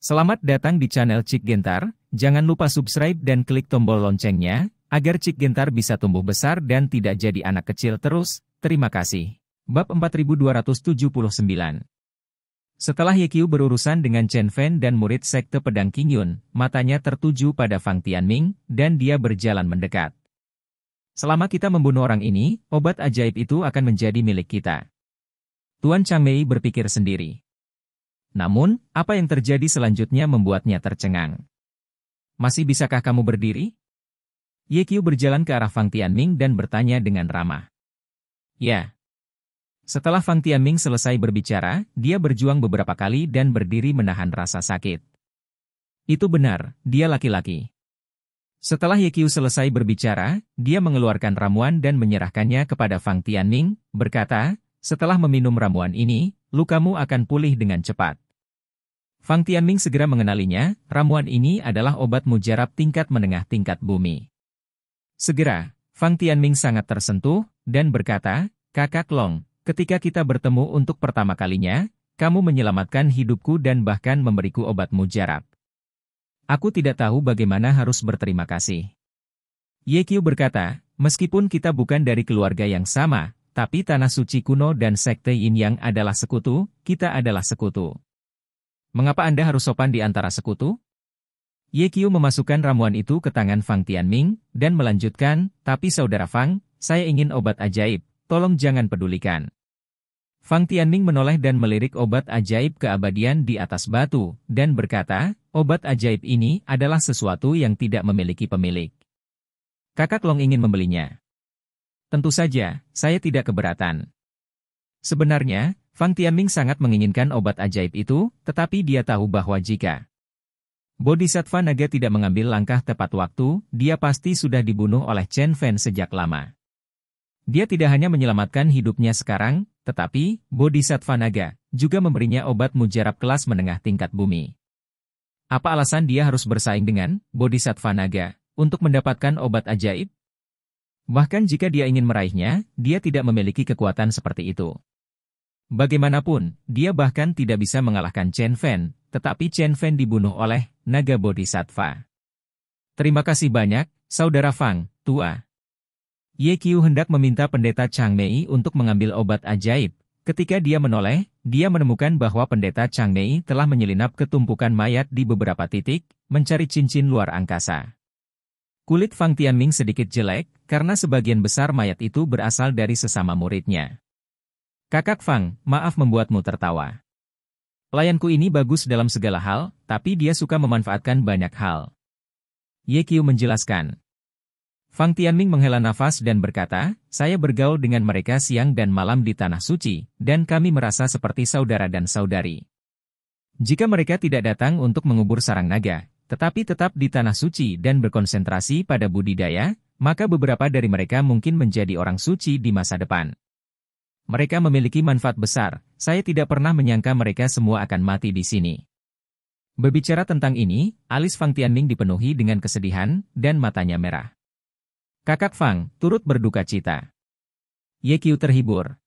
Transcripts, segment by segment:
Selamat datang di channel Cik Gentar, jangan lupa subscribe dan klik tombol loncengnya, agar Cik Gentar bisa tumbuh besar dan tidak jadi anak kecil terus, terima kasih. Bab 4279 Setelah Yekyu berurusan dengan Chen Fen dan murid sekte pedang King Yun, matanya tertuju pada Fang Tianming, dan dia berjalan mendekat. Selama kita membunuh orang ini, obat ajaib itu akan menjadi milik kita. Tuan Chang Mei berpikir sendiri. Namun, apa yang terjadi selanjutnya membuatnya tercengang. Masih bisakah kamu berdiri? Ye Qiu berjalan ke arah Fang Tianming dan bertanya dengan ramah. Ya. Setelah Fang Tianming selesai berbicara, dia berjuang beberapa kali dan berdiri menahan rasa sakit. Itu benar, dia laki-laki. Setelah Ye Qiu selesai berbicara, dia mengeluarkan ramuan dan menyerahkannya kepada Fang Tianming, berkata, setelah meminum ramuan ini, lukamu akan pulih dengan cepat. Fang Tianming segera mengenalinya, ramuan ini adalah obat mujarab tingkat menengah tingkat bumi. Segera, Fang Tianming sangat tersentuh, dan berkata, Kakak Long, ketika kita bertemu untuk pertama kalinya, kamu menyelamatkan hidupku dan bahkan memberiku obat mujarab. Aku tidak tahu bagaimana harus berterima kasih. Ye Qiu berkata, meskipun kita bukan dari keluarga yang sama, tapi tanah suci kuno dan sekte yin yang adalah sekutu, kita adalah sekutu. Mengapa Anda harus sopan di antara sekutu? Ye Qiu memasukkan ramuan itu ke tangan Fang Tianming, dan melanjutkan, tapi saudara Fang, saya ingin obat ajaib, tolong jangan pedulikan. Fang Tianming menoleh dan melirik obat ajaib keabadian di atas batu, dan berkata, obat ajaib ini adalah sesuatu yang tidak memiliki pemilik. Kakak Long ingin membelinya. Tentu saja, saya tidak keberatan. Sebenarnya, Fang Tianming sangat menginginkan obat ajaib itu, tetapi dia tahu bahwa jika Bodhisattva naga tidak mengambil langkah tepat waktu, dia pasti sudah dibunuh oleh Chen Fan sejak lama. Dia tidak hanya menyelamatkan hidupnya sekarang, tetapi Bodhisattva naga juga memberinya obat mujarab kelas menengah tingkat bumi. Apa alasan dia harus bersaing dengan Bodhisattva naga untuk mendapatkan obat ajaib? Bahkan jika dia ingin meraihnya, dia tidak memiliki kekuatan seperti itu. Bagaimanapun, dia bahkan tidak bisa mengalahkan Chen Fan, tetapi Chen Fan dibunuh oleh Naga Bodhisattva. Terima kasih banyak, Saudara Fang, Tua. Ye Qiu hendak meminta pendeta Chang Mei untuk mengambil obat ajaib. Ketika dia menoleh, dia menemukan bahwa pendeta Chang Mei telah menyelinap ke tumpukan mayat di beberapa titik, mencari cincin luar angkasa. Kulit Fang Tianming sedikit jelek, karena sebagian besar mayat itu berasal dari sesama muridnya. Kakak Fang, maaf membuatmu tertawa. Layanku ini bagus dalam segala hal, tapi dia suka memanfaatkan banyak hal. Ye Qiu menjelaskan. Fang Tianming menghela nafas dan berkata, saya bergaul dengan mereka siang dan malam di Tanah Suci, dan kami merasa seperti saudara dan saudari. Jika mereka tidak datang untuk mengubur sarang naga, tetapi tetap di tanah suci dan berkonsentrasi pada budidaya, maka beberapa dari mereka mungkin menjadi orang suci di masa depan. Mereka memiliki manfaat besar, saya tidak pernah menyangka mereka semua akan mati di sini. Berbicara tentang ini, alis Fang Tianming dipenuhi dengan kesedihan dan matanya merah. Kakak Fang turut berduka cita. Ye Qiu terhibur.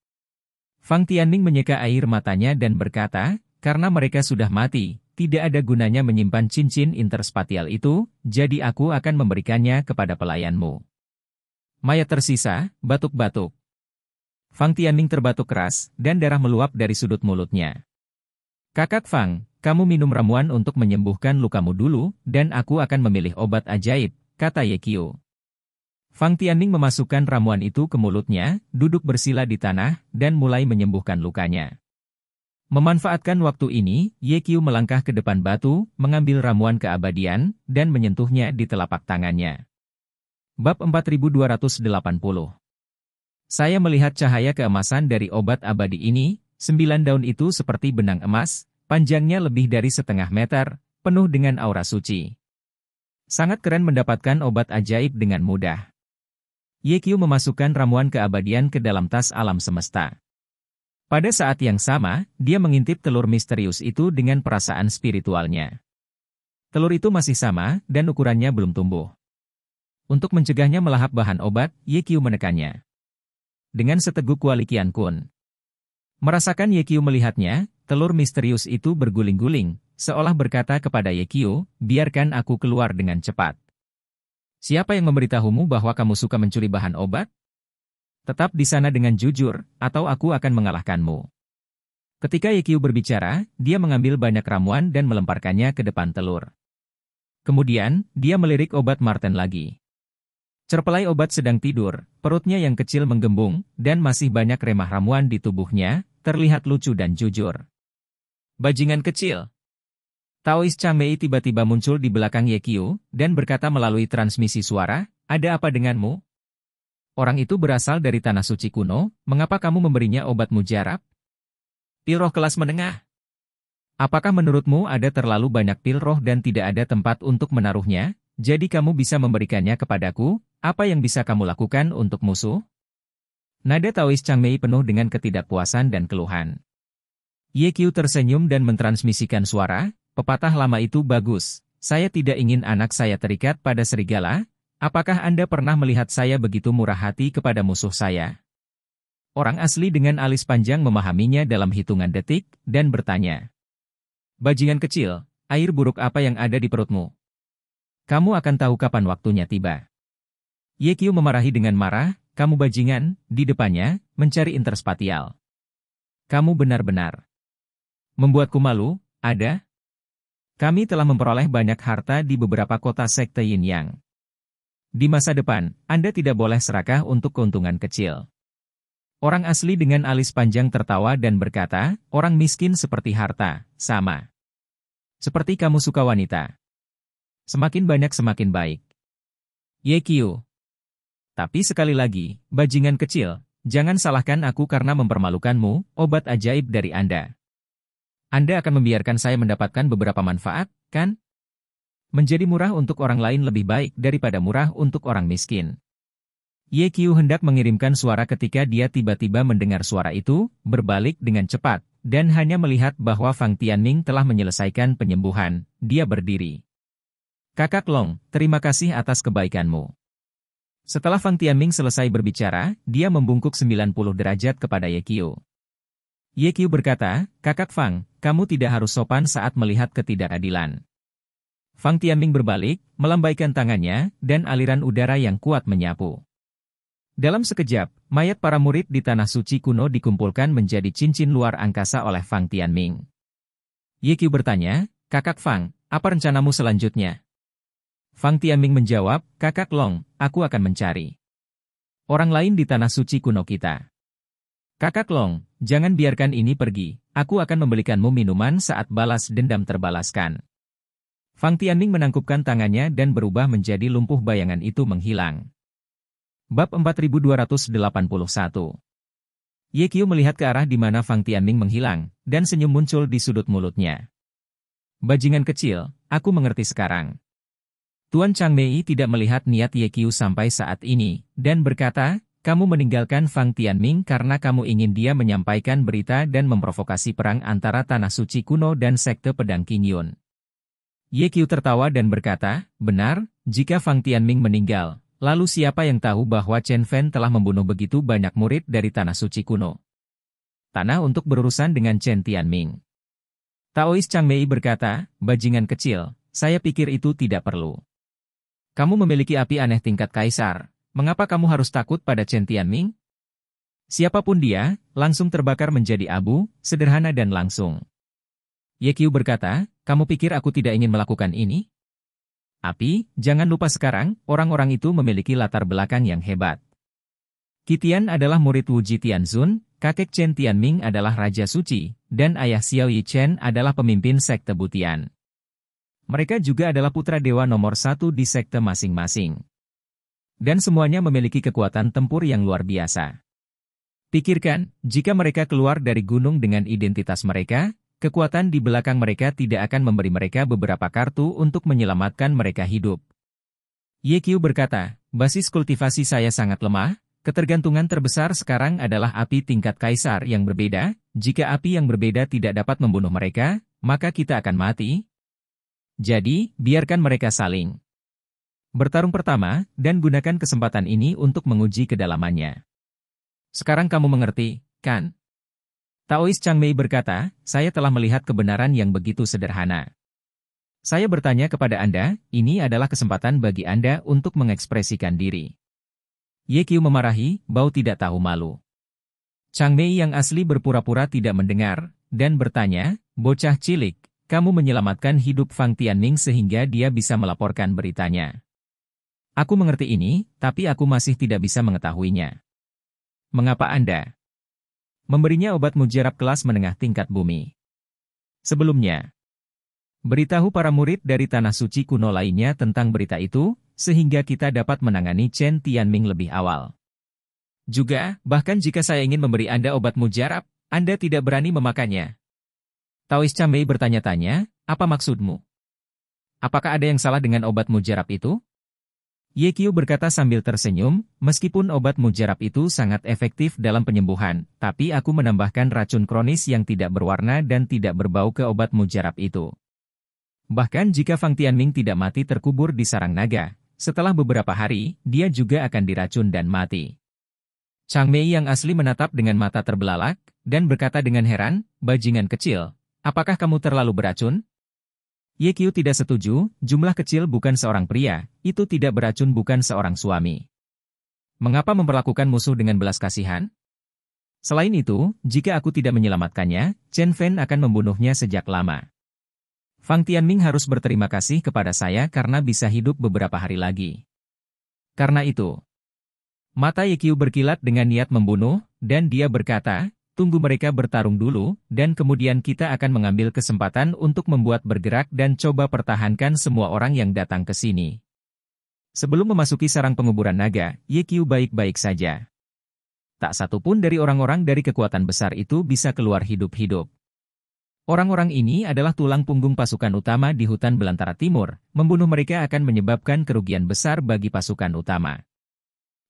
Fang Tianming menyeka air matanya dan berkata, karena mereka sudah mati, tidak ada gunanya menyimpan cincin interspatial itu, jadi aku akan memberikannya kepada pelayanmu. Mayat tersisa, batuk-batuk. Fang Tianming terbatuk keras, dan darah meluap dari sudut mulutnya. Kakak Fang, kamu minum ramuan untuk menyembuhkan lukamu dulu, dan aku akan memilih obat ajaib, kata Ye Yekio. Fang Tianming memasukkan ramuan itu ke mulutnya, duduk bersila di tanah, dan mulai menyembuhkan lukanya. Memanfaatkan waktu ini, Ye Qiu melangkah ke depan batu, mengambil ramuan keabadian, dan menyentuhnya di telapak tangannya. Bab 4280 Saya melihat cahaya keemasan dari obat abadi ini, sembilan daun itu seperti benang emas, panjangnya lebih dari setengah meter, penuh dengan aura suci. Sangat keren mendapatkan obat ajaib dengan mudah. Ye Qiu memasukkan ramuan keabadian ke dalam tas alam semesta. Pada saat yang sama, dia mengintip telur misterius itu dengan perasaan spiritualnya. Telur itu masih sama, dan ukurannya belum tumbuh. Untuk mencegahnya melahap bahan obat, Yekyu menekannya. Dengan seteguk kuali Kian Kun. Merasakan Yekyu melihatnya, telur misterius itu berguling-guling, seolah berkata kepada Yekyu, biarkan aku keluar dengan cepat. Siapa yang memberitahumu bahwa kamu suka mencuri bahan obat? Tetap di sana dengan jujur, atau aku akan mengalahkanmu. Ketika Yekyu berbicara, dia mengambil banyak ramuan dan melemparkannya ke depan telur. Kemudian, dia melirik obat Martin lagi. Cerpelai obat sedang tidur, perutnya yang kecil menggembung, dan masih banyak remah ramuan di tubuhnya, terlihat lucu dan jujur. Bajingan kecil. Taois Changmei tiba-tiba muncul di belakang Yekyu, dan berkata melalui transmisi suara, ada apa denganmu? Orang itu berasal dari tanah suci kuno, mengapa kamu memberinya obat mujarab? Pil roh kelas menengah. Apakah menurutmu ada terlalu banyak pil roh dan tidak ada tempat untuk menaruhnya? Jadi kamu bisa memberikannya kepadaku, apa yang bisa kamu lakukan untuk musuh? Nada tawis Taois Mei penuh dengan ketidakpuasan dan keluhan. Ye Qiu tersenyum dan mentransmisikan suara, pepatah lama itu bagus. Saya tidak ingin anak saya terikat pada serigala, Apakah Anda pernah melihat saya begitu murah hati kepada musuh saya? Orang asli dengan alis panjang memahaminya dalam hitungan detik dan bertanya. Bajingan kecil, air buruk apa yang ada di perutmu? Kamu akan tahu kapan waktunya tiba. Yekyu memarahi dengan marah, kamu bajingan, di depannya, mencari interspatial. Kamu benar-benar. Membuatku malu, ada? Kami telah memperoleh banyak harta di beberapa kota sekte Yin Yang. Di masa depan, Anda tidak boleh serakah untuk keuntungan kecil. Orang asli dengan alis panjang tertawa dan berkata, orang miskin seperti harta, sama. Seperti kamu suka wanita. Semakin banyak semakin baik. Yekio. Tapi sekali lagi, bajingan kecil, jangan salahkan aku karena mempermalukanmu, obat ajaib dari Anda. Anda akan membiarkan saya mendapatkan beberapa manfaat, kan? Menjadi murah untuk orang lain lebih baik daripada murah untuk orang miskin. Ye Qiu hendak mengirimkan suara ketika dia tiba-tiba mendengar suara itu, berbalik dengan cepat, dan hanya melihat bahwa Fang Tianming telah menyelesaikan penyembuhan, dia berdiri. Kakak Long, terima kasih atas kebaikanmu. Setelah Fang Tianming selesai berbicara, dia membungkuk 90 derajat kepada Ye Qiu. Ye Qiu berkata, Kakak Fang, kamu tidak harus sopan saat melihat ketidakadilan. Fang Tianming berbalik, melambaikan tangannya, dan aliran udara yang kuat menyapu. Dalam sekejap, mayat para murid di Tanah Suci kuno dikumpulkan menjadi cincin luar angkasa oleh Fang Tianming. Ye bertanya, Kakak Fang, apa rencanamu selanjutnya? Fang Tianming menjawab, Kakak Long, aku akan mencari. Orang lain di Tanah Suci kuno kita. Kakak Long, jangan biarkan ini pergi, aku akan membelikanmu minuman saat balas dendam terbalaskan. Fang Tianning menangkupkan tangannya dan berubah menjadi lumpuh bayangan itu menghilang. Bab 4281 Ye Qiu melihat ke arah di mana Fang Tianning menghilang, dan senyum muncul di sudut mulutnya. Bajingan kecil, aku mengerti sekarang. Tuan Chang Mei tidak melihat niat Ye Qiu sampai saat ini, dan berkata, kamu meninggalkan Fang Tianming karena kamu ingin dia menyampaikan berita dan memprovokasi perang antara Tanah Suci Kuno dan Sekte Pedang Qingyun. Ye Qiu tertawa dan berkata, benar, jika Fang Tianming meninggal, lalu siapa yang tahu bahwa Chen Fen telah membunuh begitu banyak murid dari Tanah Suci kuno? Tanah untuk berurusan dengan Chen Tianming. Taois Mei berkata, bajingan kecil, saya pikir itu tidak perlu. Kamu memiliki api aneh tingkat kaisar, mengapa kamu harus takut pada Chen Tianming? Siapapun dia, langsung terbakar menjadi abu, sederhana dan langsung. Yekiu berkata, kamu pikir aku tidak ingin melakukan ini? Api, jangan lupa sekarang, orang-orang itu memiliki latar belakang yang hebat. Kitian adalah murid Wuji Tianzun, kakek Chen Tianming adalah Raja Suci, dan ayah Xiao Yi Chen adalah pemimpin sekte Butian. Mereka juga adalah putra dewa nomor satu di sekte masing-masing. Dan semuanya memiliki kekuatan tempur yang luar biasa. Pikirkan, jika mereka keluar dari gunung dengan identitas mereka, kekuatan di belakang mereka tidak akan memberi mereka beberapa kartu untuk menyelamatkan mereka hidup. YQ berkata, basis kultivasi saya sangat lemah, ketergantungan terbesar sekarang adalah api tingkat kaisar yang berbeda, jika api yang berbeda tidak dapat membunuh mereka, maka kita akan mati. Jadi, biarkan mereka saling bertarung pertama, dan gunakan kesempatan ini untuk menguji kedalamannya. Sekarang kamu mengerti, kan? Taois Chang Mei berkata, saya telah melihat kebenaran yang begitu sederhana. Saya bertanya kepada Anda, ini adalah kesempatan bagi Anda untuk mengekspresikan diri. Ye Qiu memarahi, Bau tidak tahu malu. Chang Mei yang asli berpura-pura tidak mendengar, dan bertanya, bocah cilik, kamu menyelamatkan hidup Fang Tianming sehingga dia bisa melaporkan beritanya. Aku mengerti ini, tapi aku masih tidak bisa mengetahuinya. Mengapa Anda? memberinya obat mujarab kelas menengah tingkat bumi. Sebelumnya, beritahu para murid dari tanah suci kuno lainnya tentang berita itu, sehingga kita dapat menangani Chen Tianming lebih awal. Juga, bahkan jika saya ingin memberi Anda obat mujarab, Anda tidak berani memakannya. Taois Chambei bertanya-tanya, apa maksudmu? Apakah ada yang salah dengan obat mujarab itu? Yekio berkata sambil tersenyum, meskipun obat mujarab itu sangat efektif dalam penyembuhan, tapi aku menambahkan racun kronis yang tidak berwarna dan tidak berbau ke obat mujarab itu. Bahkan jika Fang Tianming tidak mati terkubur di sarang naga, setelah beberapa hari, dia juga akan diracun dan mati. Chang Mei yang asli menatap dengan mata terbelalak, dan berkata dengan heran, bajingan kecil, apakah kamu terlalu beracun? YQ tidak setuju, jumlah kecil bukan seorang pria, itu tidak beracun bukan seorang suami. Mengapa memperlakukan musuh dengan belas kasihan? Selain itu, jika aku tidak menyelamatkannya, Chen Fen akan membunuhnya sejak lama. Fang Tianming harus berterima kasih kepada saya karena bisa hidup beberapa hari lagi. Karena itu, mata Yikyu berkilat dengan niat membunuh, dan dia berkata, tunggu mereka bertarung dulu, dan kemudian kita akan mengambil kesempatan untuk membuat bergerak dan coba pertahankan semua orang yang datang ke sini. Sebelum memasuki sarang penguburan naga, Yekyu baik-baik saja. Tak satu pun dari orang-orang dari kekuatan besar itu bisa keluar hidup-hidup. Orang-orang ini adalah tulang punggung pasukan utama di hutan belantara timur, membunuh mereka akan menyebabkan kerugian besar bagi pasukan utama.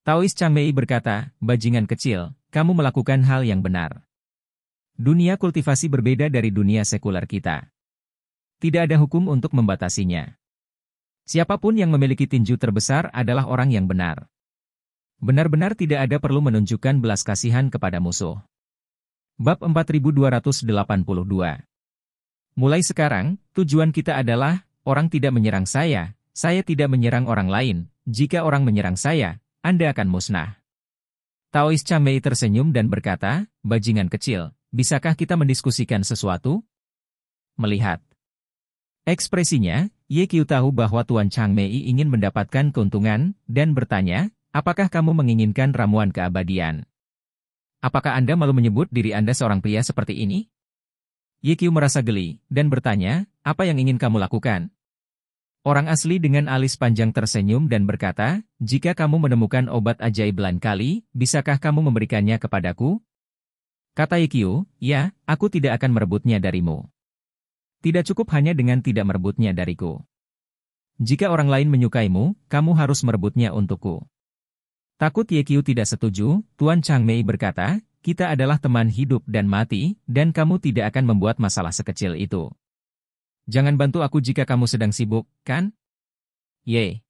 Taois Changmei berkata, bajingan kecil, kamu melakukan hal yang benar. Dunia kultivasi berbeda dari dunia sekuler kita. Tidak ada hukum untuk membatasinya. Siapapun yang memiliki tinju terbesar adalah orang yang benar. Benar-benar tidak ada perlu menunjukkan belas kasihan kepada musuh. Bab 4282 Mulai sekarang, tujuan kita adalah, orang tidak menyerang saya, saya tidak menyerang orang lain, jika orang menyerang saya, Anda akan musnah. Taois Mei tersenyum dan berkata, Bajingan kecil, bisakah kita mendiskusikan sesuatu? Melihat ekspresinya, Ye Qiu tahu bahwa Tuan Mei ingin mendapatkan keuntungan, dan bertanya, apakah kamu menginginkan ramuan keabadian? Apakah Anda malu menyebut diri Anda seorang pria seperti ini? Ye Qiu merasa geli, dan bertanya, apa yang ingin kamu lakukan? Orang asli dengan alis panjang tersenyum dan berkata, jika kamu menemukan obat ajaib lain kali, bisakah kamu memberikannya kepadaku? Kata Ikkyu, ya, aku tidak akan merebutnya darimu. Tidak cukup hanya dengan tidak merebutnya dariku. Jika orang lain menyukaimu, kamu harus merebutnya untukku. Takut Yekyu tidak setuju, Tuan Chang Mei berkata, kita adalah teman hidup dan mati, dan kamu tidak akan membuat masalah sekecil itu. Jangan bantu aku jika kamu sedang sibuk, kan? Ye.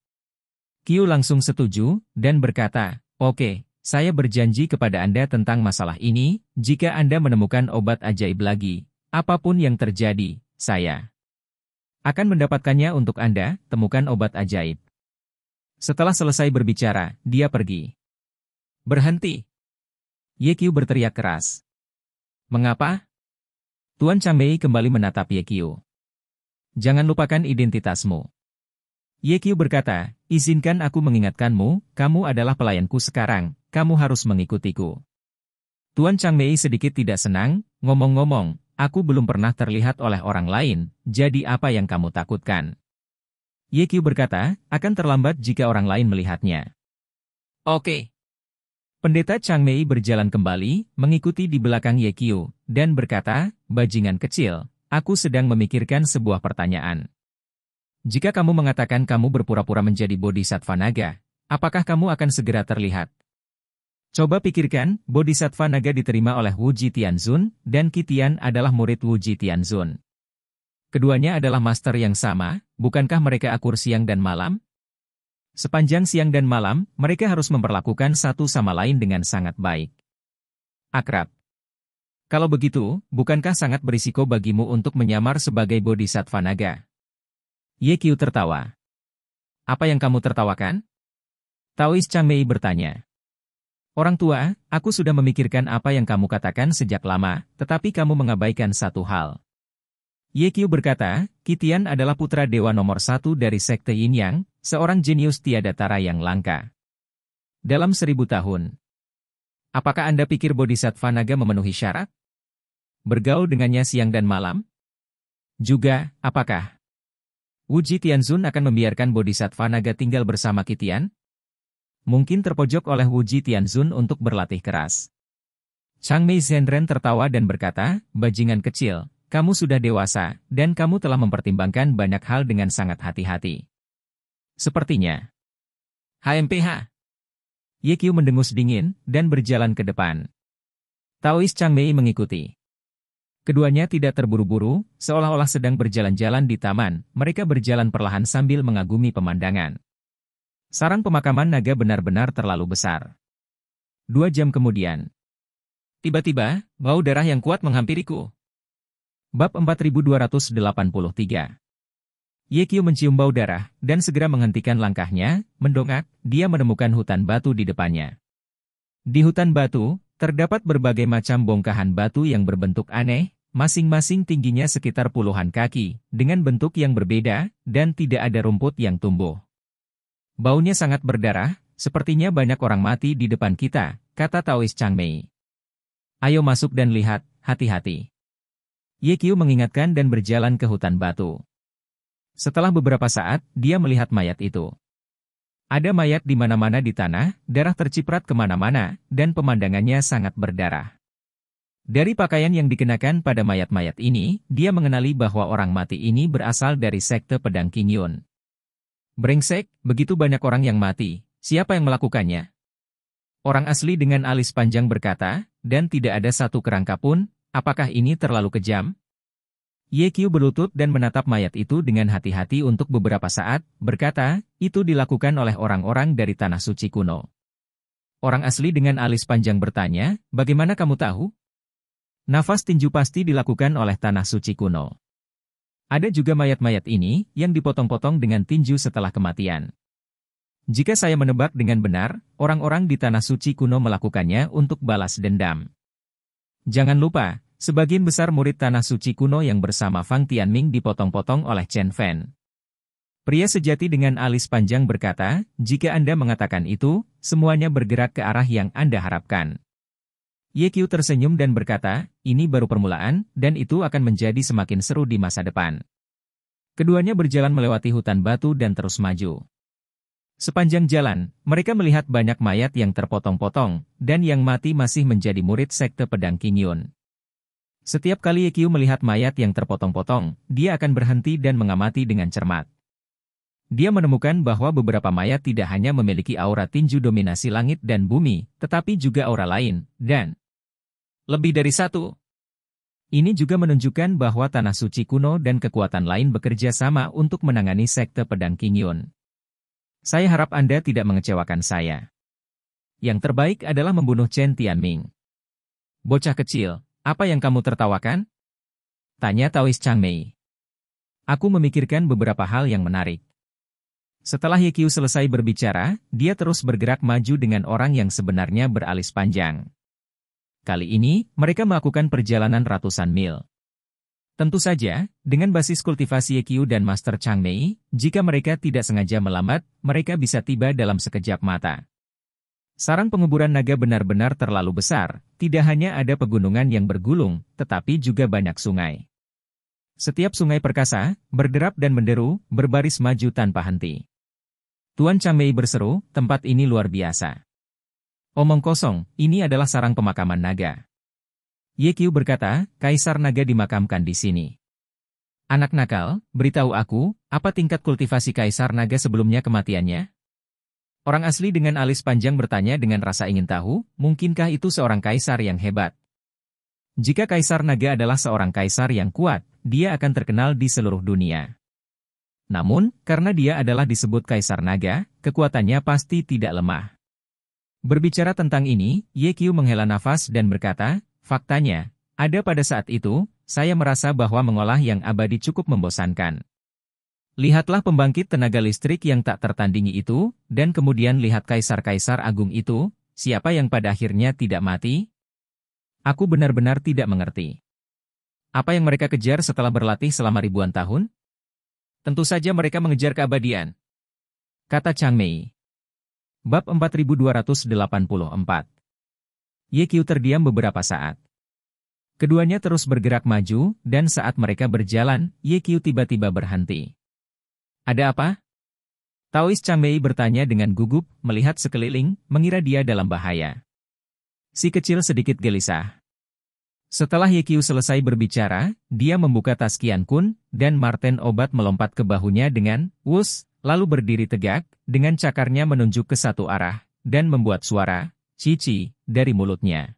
Kiu langsung setuju, dan berkata, Oke, okay, saya berjanji kepada Anda tentang masalah ini, jika Anda menemukan obat ajaib lagi, apapun yang terjadi, saya akan mendapatkannya untuk Anda, temukan obat ajaib. Setelah selesai berbicara, dia pergi. Berhenti. Ye Kiu berteriak keras. Mengapa? Tuan Mei kembali menatap Ye Kiu jangan lupakan identitasmu. Yekyu berkata, izinkan aku mengingatkanmu, kamu adalah pelayanku sekarang, kamu harus mengikutiku. Tuan Chang Mei sedikit tidak senang, ngomong-ngomong, aku belum pernah terlihat oleh orang lain, jadi apa yang kamu takutkan? Yekyu berkata, akan terlambat jika orang lain melihatnya. Oke. Pendeta Chang Mei berjalan kembali, mengikuti di belakang Yekyu, dan berkata, bajingan kecil, Aku sedang memikirkan sebuah pertanyaan. Jika kamu mengatakan kamu berpura-pura menjadi bodhisattva naga, apakah kamu akan segera terlihat? Coba pikirkan, bodhisattva naga diterima oleh Wu Ji Tianzun, dan Kitian adalah murid Wu Ji Tianzun. Keduanya adalah master yang sama, bukankah mereka akur siang dan malam? Sepanjang siang dan malam, mereka harus memperlakukan satu sama lain dengan sangat baik. Akrab, kalau begitu, bukankah sangat berisiko bagimu untuk menyamar sebagai bodhisattva naga? Qiu tertawa. Apa yang kamu tertawakan? Taois Mei bertanya. Orang tua, aku sudah memikirkan apa yang kamu katakan sejak lama, tetapi kamu mengabaikan satu hal. Qiu berkata, Kitian adalah putra dewa nomor satu dari sekte Yin Yang, seorang jenius tiada tara yang langka. Dalam seribu tahun. Apakah Anda pikir Bodhisattva Naga memenuhi syarat? bergaul dengannya siang dan malam? Juga, apakah Wuji Tianzun akan membiarkan Bodhisattva naga tinggal bersama Kitian? Mungkin terpojok oleh Wuji Tianzun untuk berlatih keras. Chang Mei Zhenren tertawa dan berkata, Bajingan kecil, kamu sudah dewasa, dan kamu telah mempertimbangkan banyak hal dengan sangat hati-hati. Sepertinya. HMPH. Ye Qiu mendengus dingin, dan berjalan ke depan. Taois Chang Mei mengikuti. Keduanya tidak terburu-buru, seolah-olah sedang berjalan-jalan di taman, mereka berjalan perlahan sambil mengagumi pemandangan. Sarang pemakaman naga benar-benar terlalu besar. Dua jam kemudian. Tiba-tiba, bau darah yang kuat menghampiriku. Bab 4283 Yekio mencium bau darah, dan segera menghentikan langkahnya, mendongak, dia menemukan hutan batu di depannya. Di hutan batu, Terdapat berbagai macam bongkahan batu yang berbentuk aneh, masing-masing tingginya sekitar puluhan kaki, dengan bentuk yang berbeda, dan tidak ada rumput yang tumbuh. Baunya sangat berdarah, sepertinya banyak orang mati di depan kita, kata Taois Changmei. Ayo masuk dan lihat, hati-hati. Ye Qiu mengingatkan dan berjalan ke hutan batu. Setelah beberapa saat, dia melihat mayat itu. Ada mayat di mana-mana di tanah, darah terciprat kemana-mana, dan pemandangannya sangat berdarah. Dari pakaian yang dikenakan pada mayat-mayat ini, dia mengenali bahwa orang mati ini berasal dari sekte pedang Yun. Brengsek, begitu banyak orang yang mati, siapa yang melakukannya? Orang asli dengan alis panjang berkata, dan tidak ada satu kerangka pun, apakah ini terlalu kejam? Ye berlutut dan menatap mayat itu dengan hati-hati untuk beberapa saat, berkata, itu dilakukan oleh orang-orang dari tanah suci kuno. Orang asli dengan alis panjang bertanya, bagaimana kamu tahu? Nafas tinju pasti dilakukan oleh tanah suci kuno. Ada juga mayat-mayat ini yang dipotong-potong dengan tinju setelah kematian. Jika saya menebak dengan benar, orang-orang di tanah suci kuno melakukannya untuk balas dendam. Jangan lupa, Sebagian besar murid Tanah Suci kuno yang bersama Fang Tianming dipotong-potong oleh Chen Fan. Pria sejati dengan alis panjang berkata, jika Anda mengatakan itu, semuanya bergerak ke arah yang Anda harapkan. Ye Qiu tersenyum dan berkata, ini baru permulaan, dan itu akan menjadi semakin seru di masa depan. Keduanya berjalan melewati hutan batu dan terus maju. Sepanjang jalan, mereka melihat banyak mayat yang terpotong-potong, dan yang mati masih menjadi murid sekte pedang Kingyun. Setiap kali Ekiu melihat mayat yang terpotong-potong, dia akan berhenti dan mengamati dengan cermat. Dia menemukan bahwa beberapa mayat tidak hanya memiliki aura tinju dominasi langit dan bumi, tetapi juga aura lain, dan lebih dari satu. Ini juga menunjukkan bahwa tanah suci kuno dan kekuatan lain bekerja sama untuk menangani sekte pedang Kingyun. Saya harap Anda tidak mengecewakan saya. Yang terbaik adalah membunuh Chen Tianming. Bocah kecil, apa yang kamu tertawakan? Tanya Taois Mei. Aku memikirkan beberapa hal yang menarik. Setelah Ye Qiu selesai berbicara, dia terus bergerak maju dengan orang yang sebenarnya beralis panjang. Kali ini, mereka melakukan perjalanan ratusan mil. Tentu saja, dengan basis kultivasi Ye Qiu dan Master Chang Mei, jika mereka tidak sengaja melambat, mereka bisa tiba dalam sekejap mata. Sarang penguburan naga benar-benar terlalu besar, tidak hanya ada pegunungan yang bergulung, tetapi juga banyak sungai. Setiap sungai perkasa, berderap dan menderu, berbaris maju tanpa henti. Tuan Chamei berseru, tempat ini luar biasa. Omong kosong, ini adalah sarang pemakaman naga. Ye berkata, kaisar naga dimakamkan di sini. Anak nakal, beritahu aku, apa tingkat kultivasi kaisar naga sebelumnya kematiannya? Orang asli dengan alis panjang bertanya dengan rasa ingin tahu, mungkinkah itu seorang kaisar yang hebat? Jika kaisar naga adalah seorang kaisar yang kuat, dia akan terkenal di seluruh dunia. Namun, karena dia adalah disebut kaisar naga, kekuatannya pasti tidak lemah. Berbicara tentang ini, Ye Qiu menghela nafas dan berkata, faktanya, ada pada saat itu, saya merasa bahwa mengolah yang abadi cukup membosankan. Lihatlah pembangkit tenaga listrik yang tak tertandingi itu, dan kemudian lihat kaisar-kaisar agung itu, siapa yang pada akhirnya tidak mati? Aku benar-benar tidak mengerti. Apa yang mereka kejar setelah berlatih selama ribuan tahun? Tentu saja mereka mengejar keabadian. Kata Chang Mei. Bab 4284 Ye Qiu terdiam beberapa saat. Keduanya terus bergerak maju, dan saat mereka berjalan, Ye Qiu tiba-tiba berhenti. Ada apa? Taois Chamei bertanya dengan gugup, melihat sekeliling, mengira dia dalam bahaya. Si kecil sedikit gelisah. Setelah Yekiu selesai berbicara, dia membuka tas Kian Kun, dan Martin Obat melompat ke bahunya dengan, wus, lalu berdiri tegak, dengan cakarnya menunjuk ke satu arah, dan membuat suara, cici, dari mulutnya.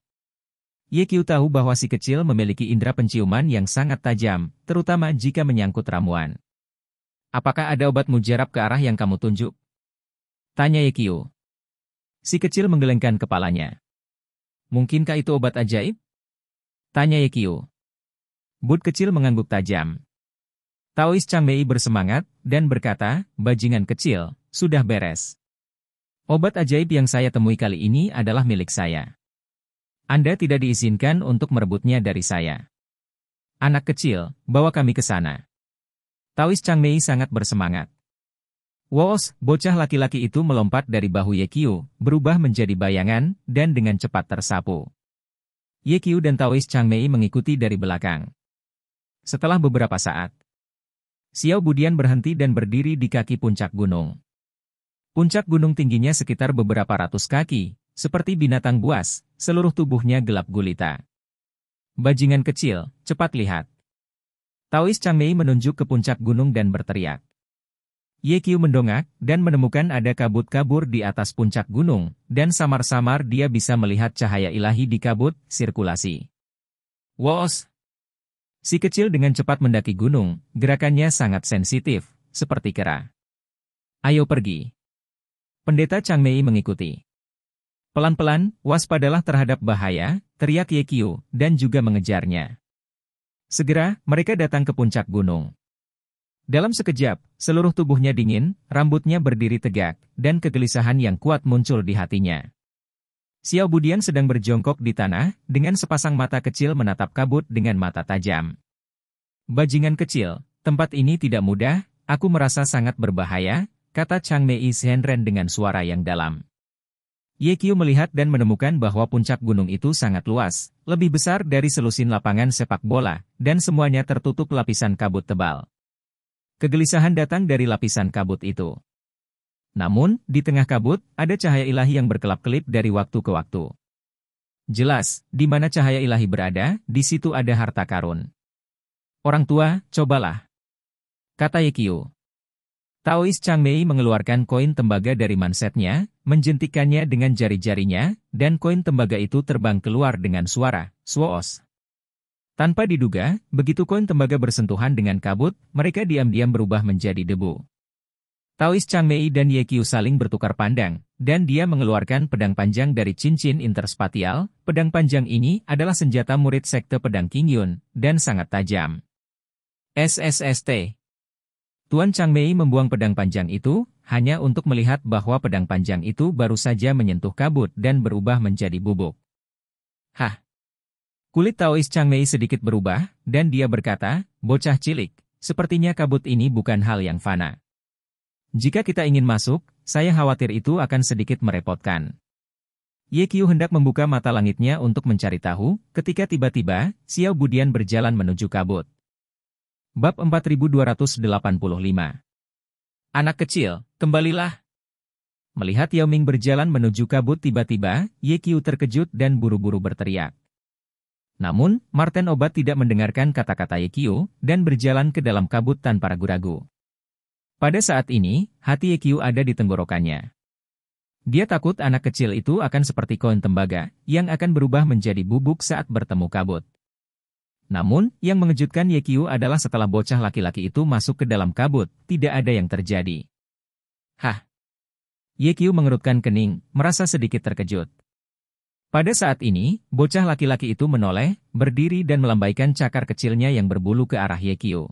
Yekiu tahu bahwa si kecil memiliki indera penciuman yang sangat tajam, terutama jika menyangkut ramuan. Apakah ada obat mujarab ke arah yang kamu tunjuk? Tanya Yekio. Si kecil menggelengkan kepalanya. Mungkinkah itu obat ajaib? Tanya Yekio. Bud kecil mengangguk tajam. Taois Changbei bersemangat dan berkata, bajingan kecil, sudah beres. Obat ajaib yang saya temui kali ini adalah milik saya. Anda tidak diizinkan untuk merebutnya dari saya. Anak kecil, bawa kami ke sana. Tawis Mei sangat bersemangat. Woos, bocah laki-laki itu melompat dari bahu Ye Yekio, berubah menjadi bayangan, dan dengan cepat tersapu. Ye Yekio dan Taois Mei mengikuti dari belakang. Setelah beberapa saat, Xiao Budian berhenti dan berdiri di kaki puncak gunung. Puncak gunung tingginya sekitar beberapa ratus kaki, seperti binatang buas, seluruh tubuhnya gelap gulita. Bajingan kecil, cepat lihat. Taois Mei menunjuk ke puncak gunung dan berteriak. Ye Qiu mendongak dan menemukan ada kabut kabur di atas puncak gunung, dan samar-samar dia bisa melihat cahaya ilahi di kabut, sirkulasi. Woos! Si kecil dengan cepat mendaki gunung, gerakannya sangat sensitif, seperti kera. Ayo pergi. Pendeta Chang Mei mengikuti. Pelan-pelan, waspadalah terhadap bahaya, teriak Ye Qiu, dan juga mengejarnya. Segera, mereka datang ke puncak gunung. Dalam sekejap, seluruh tubuhnya dingin, rambutnya berdiri tegak, dan kegelisahan yang kuat muncul di hatinya. Xiao Budian sedang berjongkok di tanah, dengan sepasang mata kecil menatap kabut dengan mata tajam. Bajingan kecil, tempat ini tidak mudah, aku merasa sangat berbahaya, kata Chang Mei Shenren dengan suara yang dalam. Yekyu melihat dan menemukan bahwa puncak gunung itu sangat luas, lebih besar dari selusin lapangan sepak bola, dan semuanya tertutup lapisan kabut tebal. Kegelisahan datang dari lapisan kabut itu. Namun, di tengah kabut, ada cahaya ilahi yang berkelap-kelip dari waktu ke waktu. Jelas, di mana cahaya ilahi berada, di situ ada harta karun. Orang tua, cobalah. Kata Yekyu. Taois Chang Mei mengeluarkan koin tembaga dari mansetnya, menjentikannya dengan jari-jarinya, dan koin tembaga itu terbang keluar dengan suara, swoos. Tanpa diduga, begitu koin tembaga bersentuhan dengan kabut, mereka diam-diam berubah menjadi debu. Taois Mei dan Ye Qiu saling bertukar pandang, dan dia mengeluarkan pedang panjang dari cincin interspatial. Pedang panjang ini adalah senjata murid sekte pedang King Yun, dan sangat tajam. SSST Tuan Chang Mei membuang pedang panjang itu, hanya untuk melihat bahwa pedang panjang itu baru saja menyentuh kabut dan berubah menjadi bubuk. Hah! Kulit Taois Mei sedikit berubah, dan dia berkata, bocah cilik, sepertinya kabut ini bukan hal yang fana. Jika kita ingin masuk, saya khawatir itu akan sedikit merepotkan. Ye Qiu hendak membuka mata langitnya untuk mencari tahu, ketika tiba-tiba, Xiao Budian berjalan menuju kabut. Bab 4285 Anak kecil, kembalilah. Melihat Yao Ming berjalan menuju kabut tiba-tiba, Ye Qiu terkejut dan buru-buru berteriak. Namun, Martin Obat tidak mendengarkan kata-kata Ye Qiu dan berjalan ke dalam kabut tanpa ragu-ragu. Pada saat ini, hati Ye Qiu ada di tenggorokannya. Dia takut anak kecil itu akan seperti koin tembaga, yang akan berubah menjadi bubuk saat bertemu kabut. Namun, yang mengejutkan Yekyu adalah setelah bocah laki-laki itu masuk ke dalam kabut, tidak ada yang terjadi. Hah? Yekyu mengerutkan kening, merasa sedikit terkejut. Pada saat ini, bocah laki-laki itu menoleh, berdiri dan melambaikan cakar kecilnya yang berbulu ke arah Yekyu.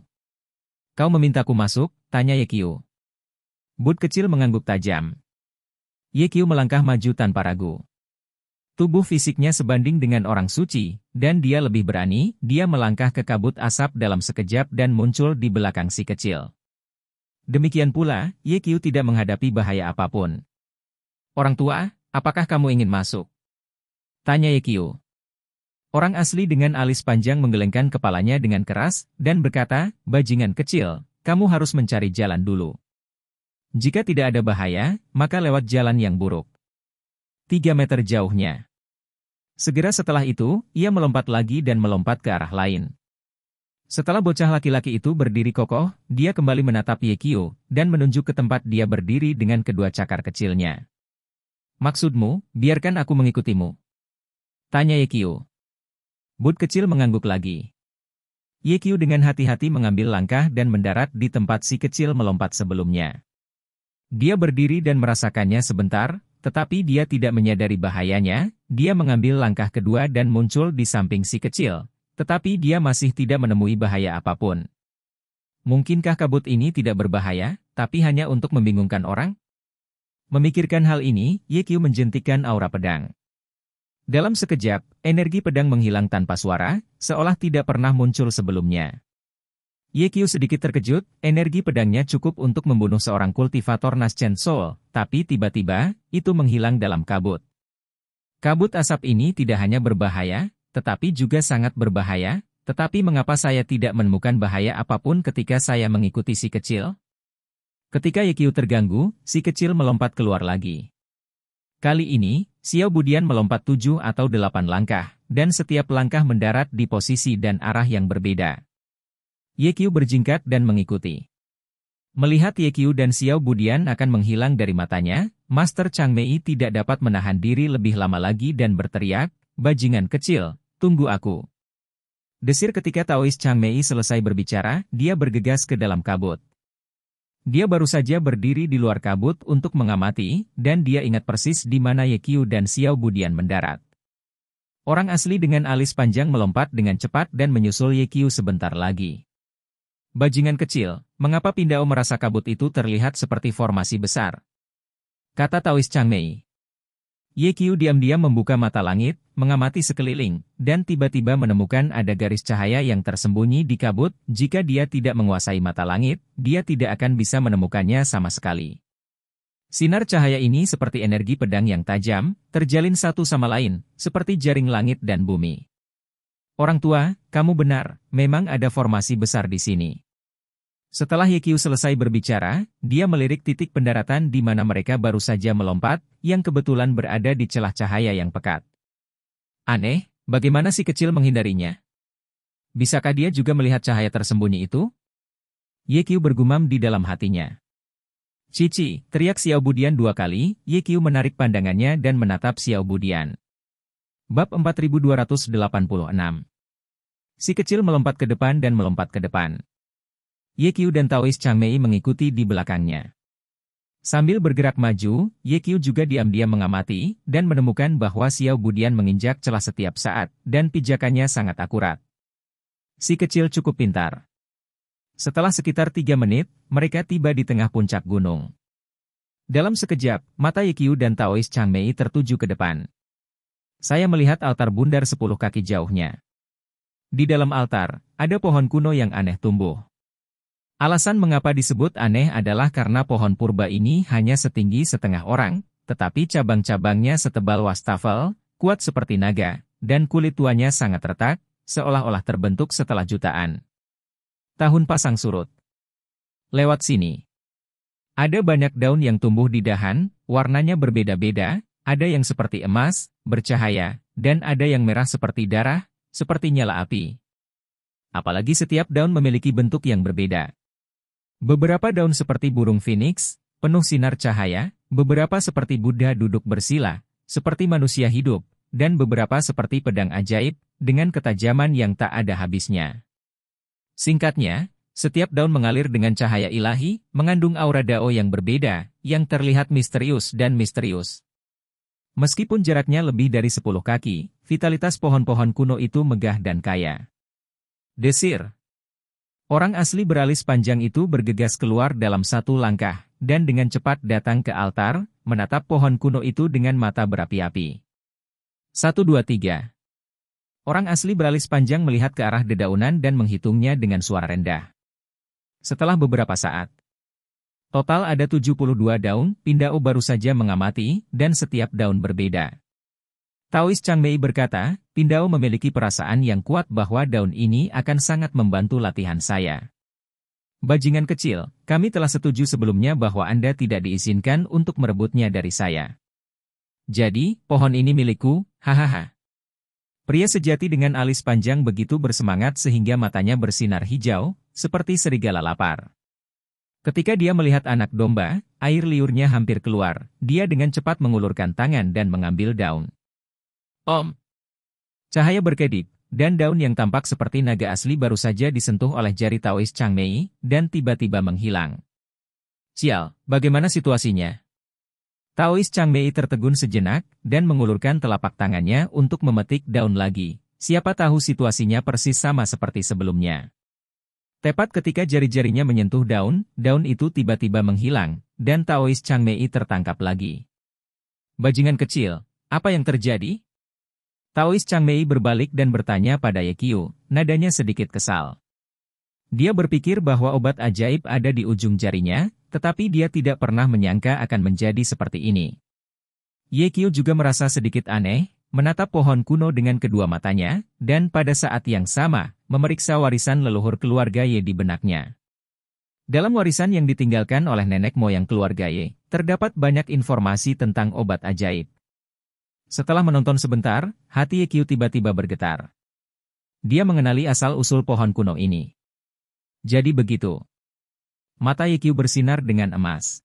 Kau memintaku masuk? Tanya Yekyu. Bud kecil mengangguk tajam. Yekyu melangkah maju tanpa ragu. Tubuh fisiknya sebanding dengan orang suci, dan dia lebih berani, dia melangkah ke kabut asap dalam sekejap dan muncul di belakang si kecil. Demikian pula, Ye Qiu tidak menghadapi bahaya apapun. Orang tua, apakah kamu ingin masuk? Tanya Ye Qiu. Orang asli dengan alis panjang menggelengkan kepalanya dengan keras, dan berkata, bajingan kecil, kamu harus mencari jalan dulu. Jika tidak ada bahaya, maka lewat jalan yang buruk. 3 meter jauhnya. Segera setelah itu, ia melompat lagi dan melompat ke arah lain. Setelah bocah laki-laki itu berdiri kokoh, dia kembali menatap Yekio, dan menunjuk ke tempat dia berdiri dengan kedua cakar kecilnya. Maksudmu, biarkan aku mengikutimu. Tanya Yekio. Bud kecil mengangguk lagi. Yekio dengan hati-hati mengambil langkah dan mendarat di tempat si kecil melompat sebelumnya. Dia berdiri dan merasakannya sebentar, tetapi dia tidak menyadari bahayanya, dia mengambil langkah kedua dan muncul di samping si kecil. Tetapi dia masih tidak menemui bahaya apapun. Mungkinkah kabut ini tidak berbahaya, tapi hanya untuk membingungkan orang? Memikirkan hal ini, Qiu menjentikan aura pedang. Dalam sekejap, energi pedang menghilang tanpa suara, seolah tidak pernah muncul sebelumnya. Yekyu sedikit terkejut, energi pedangnya cukup untuk membunuh seorang kultivator Nascent Soul, tapi tiba-tiba, itu menghilang dalam kabut. Kabut asap ini tidak hanya berbahaya, tetapi juga sangat berbahaya, tetapi mengapa saya tidak menemukan bahaya apapun ketika saya mengikuti si kecil? Ketika Yekyu terganggu, si kecil melompat keluar lagi. Kali ini, Xiao Budian melompat tujuh atau delapan langkah, dan setiap langkah mendarat di posisi dan arah yang berbeda. Yekiu berjingkat dan mengikuti. Melihat Yekiu dan Xiao Budian akan menghilang dari matanya, Master Chang Mei tidak dapat menahan diri lebih lama lagi dan berteriak, Bajingan kecil, tunggu aku. Desir ketika Taois Chang Mei selesai berbicara, dia bergegas ke dalam kabut. Dia baru saja berdiri di luar kabut untuk mengamati, dan dia ingat persis di mana Yekiu dan Xiao Budian mendarat. Orang asli dengan alis panjang melompat dengan cepat dan menyusul Yekiu sebentar lagi. Bajingan kecil, mengapa Pindao merasa kabut itu terlihat seperti formasi besar? Kata Taois Changmei. Ye Qiu diam-diam membuka mata langit, mengamati sekeliling, dan tiba-tiba menemukan ada garis cahaya yang tersembunyi di kabut. Jika dia tidak menguasai mata langit, dia tidak akan bisa menemukannya sama sekali. Sinar cahaya ini seperti energi pedang yang tajam, terjalin satu sama lain, seperti jaring langit dan bumi. Orang tua, kamu benar, memang ada formasi besar di sini. Setelah Yekyu selesai berbicara, dia melirik titik pendaratan di mana mereka baru saja melompat, yang kebetulan berada di celah cahaya yang pekat. Aneh, bagaimana si kecil menghindarinya? Bisakah dia juga melihat cahaya tersembunyi itu? Yekyu bergumam di dalam hatinya. Cici, teriak Xiao Budian dua kali, Yekyu menarik pandangannya dan menatap Xiao Budian. Bab 4286 Si kecil melompat ke depan dan melompat ke depan. Ye dan Taoist Chang Mei mengikuti di belakangnya. Sambil bergerak maju, Ye juga diam-diam mengamati dan menemukan bahwa Xiao Budian menginjak celah setiap saat dan pijakannya sangat akurat. Si kecil cukup pintar. Setelah sekitar tiga menit, mereka tiba di tengah puncak gunung. Dalam sekejap, mata Ye dan Taoist Chang Mei tertuju ke depan. Saya melihat altar bundar sepuluh kaki jauhnya. Di dalam altar, ada pohon kuno yang aneh tumbuh. Alasan mengapa disebut aneh adalah karena pohon purba ini hanya setinggi setengah orang, tetapi cabang-cabangnya setebal wastafel, kuat seperti naga, dan kulit tuanya sangat retak, seolah-olah terbentuk setelah jutaan tahun pasang surut. Lewat sini. Ada banyak daun yang tumbuh di dahan, warnanya berbeda-beda, ada yang seperti emas, bercahaya, dan ada yang merah seperti darah, seperti nyala api. Apalagi setiap daun memiliki bentuk yang berbeda. Beberapa daun seperti burung phoenix, penuh sinar cahaya, beberapa seperti Buddha duduk bersila, seperti manusia hidup, dan beberapa seperti pedang ajaib, dengan ketajaman yang tak ada habisnya. Singkatnya, setiap daun mengalir dengan cahaya ilahi, mengandung aura dao yang berbeda, yang terlihat misterius dan misterius. Meskipun jaraknya lebih dari 10 kaki, vitalitas pohon-pohon kuno itu megah dan kaya. Desir, Orang asli beralis panjang itu bergegas keluar dalam satu langkah, dan dengan cepat datang ke altar, menatap pohon kuno itu dengan mata berapi-api. 123. Orang asli beralis panjang melihat ke arah dedaunan dan menghitungnya dengan suara rendah. Setelah beberapa saat, total ada 72 daun, Pindau baru saja mengamati, dan setiap daun berbeda. Taois Mei berkata, Pindao memiliki perasaan yang kuat bahwa daun ini akan sangat membantu latihan saya. Bajingan kecil, kami telah setuju sebelumnya bahwa Anda tidak diizinkan untuk merebutnya dari saya. Jadi, pohon ini milikku, hahaha. Pria sejati dengan alis panjang begitu bersemangat sehingga matanya bersinar hijau, seperti serigala lapar. Ketika dia melihat anak domba, air liurnya hampir keluar. Dia dengan cepat mengulurkan tangan dan mengambil daun. Om. Cahaya berkedip, dan daun yang tampak seperti naga asli baru saja disentuh oleh jari Taoist Chang Mei dan tiba-tiba menghilang. Sial, bagaimana situasinya? Taoist Chang Mei tertegun sejenak, dan mengulurkan telapak tangannya untuk memetik daun lagi. Siapa tahu situasinya persis sama seperti sebelumnya. Tepat ketika jari-jarinya menyentuh daun, daun itu tiba-tiba menghilang, dan Taoist Chang Mei tertangkap lagi. Bajingan kecil, apa yang terjadi? Taois Chang Mei berbalik dan bertanya pada Ye Qiu, nadanya sedikit kesal. Dia berpikir bahwa obat ajaib ada di ujung jarinya, tetapi dia tidak pernah menyangka akan menjadi seperti ini. Ye Qiu juga merasa sedikit aneh, menatap pohon kuno dengan kedua matanya, dan pada saat yang sama, memeriksa warisan leluhur keluarga Ye di benaknya. Dalam warisan yang ditinggalkan oleh nenek moyang keluarga Ye, terdapat banyak informasi tentang obat ajaib. Setelah menonton sebentar, hati Yekyu tiba-tiba bergetar. Dia mengenali asal-usul pohon kuno ini. Jadi begitu. Mata Yekyu bersinar dengan emas.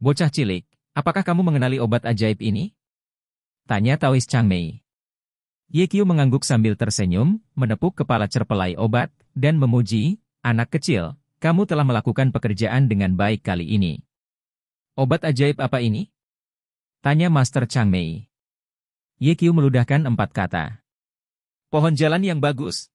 Bocah cilik, apakah kamu mengenali obat ajaib ini? Tanya Taois Mei. Yekyu mengangguk sambil tersenyum, menepuk kepala cerpelai obat, dan memuji, anak kecil, kamu telah melakukan pekerjaan dengan baik kali ini. Obat ajaib apa ini? Tanya Master Chang Mei. Yekiu meludahkan empat kata. Pohon jalan yang bagus.